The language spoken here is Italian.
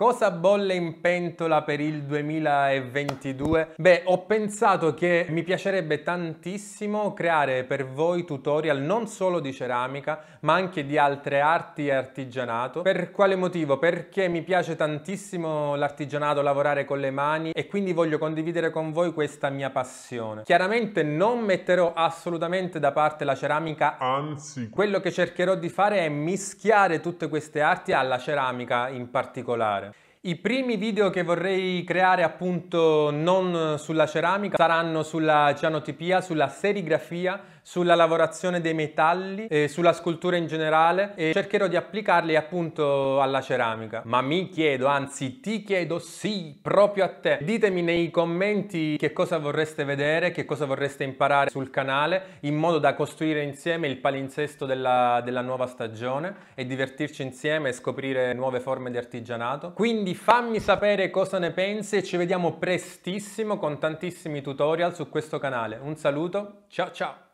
Cosa bolle in pentola per il 2022? Beh, ho pensato che mi piacerebbe tantissimo creare per voi tutorial non solo di ceramica, ma anche di altre arti e artigianato. Per quale motivo? Perché mi piace tantissimo l'artigianato, lavorare con le mani e quindi voglio condividere con voi questa mia passione. Chiaramente non metterò assolutamente da parte la ceramica, anzi, quello che cercherò di fare è mischiare tutte queste arti alla ceramica in particolare. I primi video che vorrei creare appunto non sulla ceramica saranno sulla cianotipia, sulla serigrafia, sulla lavorazione dei metalli, e sulla scultura in generale e cercherò di applicarli appunto alla ceramica. Ma mi chiedo, anzi ti chiedo sì, proprio a te. Ditemi nei commenti che cosa vorreste vedere, che cosa vorreste imparare sul canale in modo da costruire insieme il palinsesto della, della nuova stagione e divertirci insieme e scoprire nuove forme di artigianato. Quindi quindi fammi sapere cosa ne pensi e ci vediamo prestissimo con tantissimi tutorial su questo canale. Un saluto, ciao ciao!